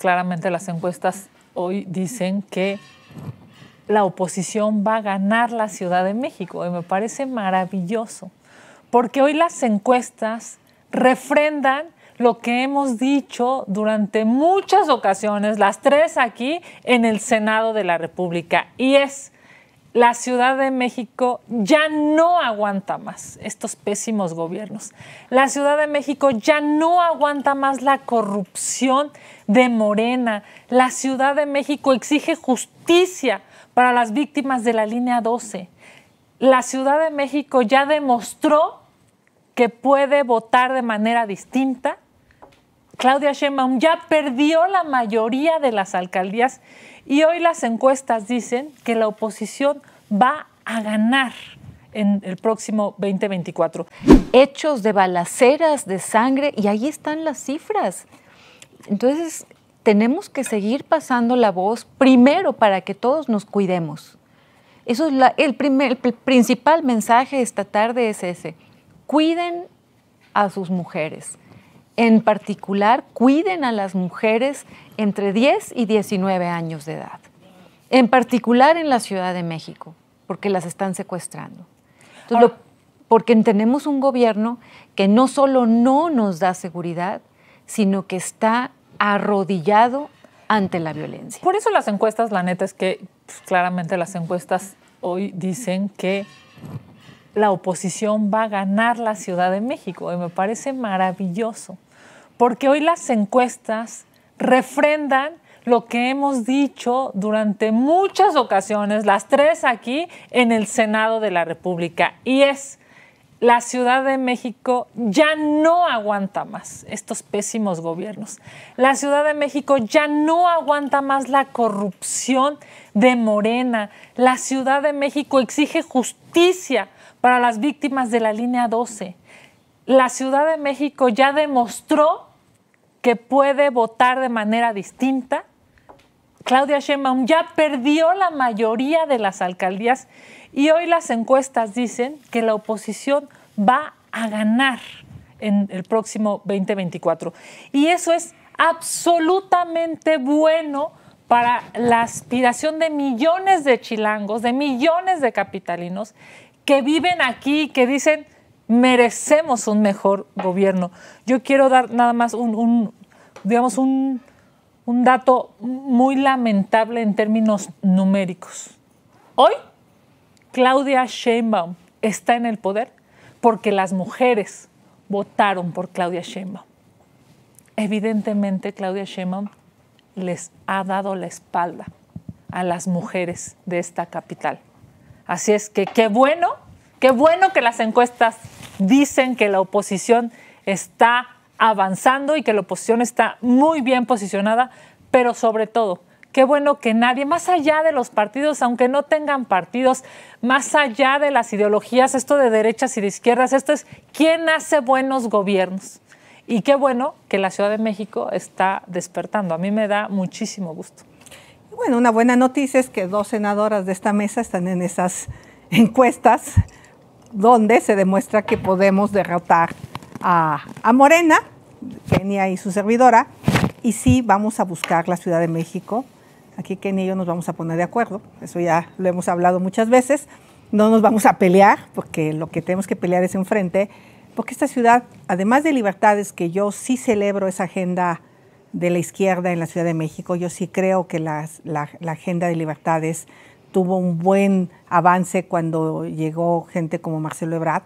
claramente las encuestas hoy dicen que la oposición va a ganar la Ciudad de México y me parece maravilloso, porque hoy las encuestas refrendan lo que hemos dicho durante muchas ocasiones, las tres aquí en el Senado de la República, y es la Ciudad de México ya no aguanta más estos pésimos gobiernos. La Ciudad de México ya no aguanta más la corrupción de Morena. La Ciudad de México exige justicia para las víctimas de la línea 12. La Ciudad de México ya demostró que puede votar de manera distinta Claudia Sheinbaum ya perdió la mayoría de las alcaldías y hoy las encuestas dicen que la oposición va a ganar en el próximo 2024. Hechos de balaceras, de sangre, y ahí están las cifras. Entonces, tenemos que seguir pasando la voz primero para que todos nos cuidemos. Eso es el, primer, el principal mensaje esta tarde es ese. Cuiden a sus mujeres en particular cuiden a las mujeres entre 10 y 19 años de edad, en particular en la Ciudad de México, porque las están secuestrando. porque tenemos un gobierno que no solo no nos da seguridad, sino que está arrodillado ante la violencia. Por eso las encuestas, la neta es que pues, claramente las encuestas hoy dicen que la oposición va a ganar la Ciudad de México y me parece maravilloso porque hoy las encuestas refrendan lo que hemos dicho durante muchas ocasiones, las tres aquí en el Senado de la República, y es la Ciudad de México ya no aguanta más estos pésimos gobiernos. La Ciudad de México ya no aguanta más la corrupción de Morena. La Ciudad de México exige justicia para las víctimas de la línea 12. La Ciudad de México ya demostró que puede votar de manera distinta. Claudia Sheinbaum ya perdió la mayoría de las alcaldías y hoy las encuestas dicen que la oposición va a ganar en el próximo 2024. Y eso es absolutamente bueno para la aspiración de millones de chilangos, de millones de capitalinos que viven aquí, que dicen, merecemos un mejor gobierno. Yo quiero dar nada más un, digamos, un, un dato muy lamentable en términos numéricos. Hoy, Claudia Sheinbaum está en el poder porque las mujeres votaron por Claudia Sheinbaum. Evidentemente, Claudia Sheinbaum les ha dado la espalda a las mujeres de esta capital. Así es que qué bueno, qué bueno que las encuestas dicen que la oposición está avanzando y que la oposición está muy bien posicionada, pero sobre todo, qué bueno que nadie, más allá de los partidos, aunque no tengan partidos, más allá de las ideologías, esto de derechas y de izquierdas, esto es quién hace buenos gobiernos. Y qué bueno que la Ciudad de México está despertando. A mí me da muchísimo gusto. Bueno, una buena noticia es que dos senadoras de esta mesa están en esas encuestas donde se demuestra que podemos derrotar a, Morena, Kenia y su servidora, y sí vamos a buscar la Ciudad de México. Aquí Kenia y yo nos vamos a poner de acuerdo, eso ya lo hemos hablado muchas veces. No nos vamos a pelear, porque lo que tenemos que pelear es enfrente, porque esta ciudad, además de libertades, que yo sí celebro esa agenda de la izquierda en la Ciudad de México, yo sí creo que la, la agenda de libertades tuvo un buen avance cuando llegó gente como Marcelo Ebrard,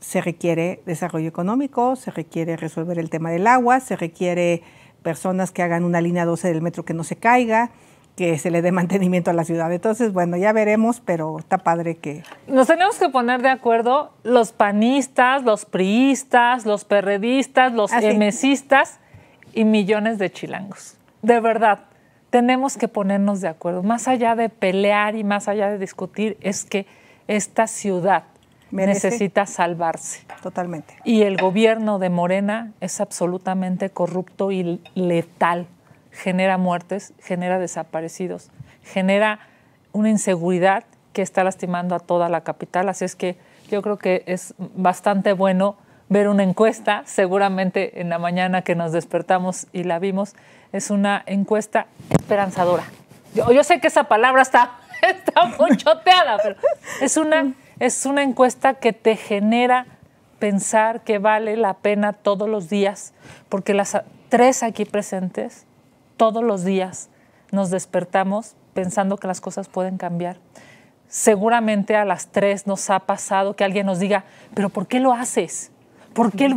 se requiere desarrollo económico, se requiere resolver el tema del agua, se requiere personas que hagan una línea 12 del metro que no se caiga, que se le dé mantenimiento a la ciudad. Entonces, bueno, ya veremos, pero está padre que... Nos tenemos que poner de acuerdo los panistas, los priistas, los perredistas, los ah, emesistas y millones de chilangos. De verdad, tenemos que ponernos de acuerdo. Más allá de pelear y más allá de discutir, es que esta ciudad necesita salvarse. Totalmente. Y el gobierno de Morena es absolutamente corrupto y letal. Genera muertes, genera desaparecidos, genera una inseguridad que está lastimando a toda la capital. Así es que yo creo que es bastante bueno ver una encuesta, seguramente en la mañana que nos despertamos y la vimos, es una encuesta esperanzadora. Yo, sé que esa palabra está, está pero es una, es una encuesta que te genera pensar que vale la pena todos los días, porque las tres aquí presentes, todos los días nos despertamos pensando que las cosas pueden cambiar. Seguramente a las tres nos ha pasado que alguien nos diga, pero ¿por qué lo haces? ¿Por qué,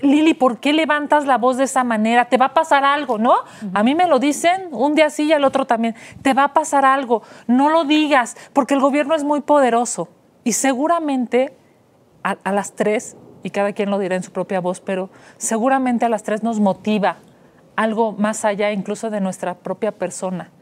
Lili, ¿por qué levantas la voz de esa manera? Te va a pasar algo, ¿no? A mí me lo dicen un día sí y al otro también. Te va a pasar algo. No lo digas, porque el gobierno es muy poderoso. Y seguramente a, a las tres, y cada quien lo dirá en su propia voz, pero seguramente a las tres nos motiva algo más allá incluso de nuestra propia persona.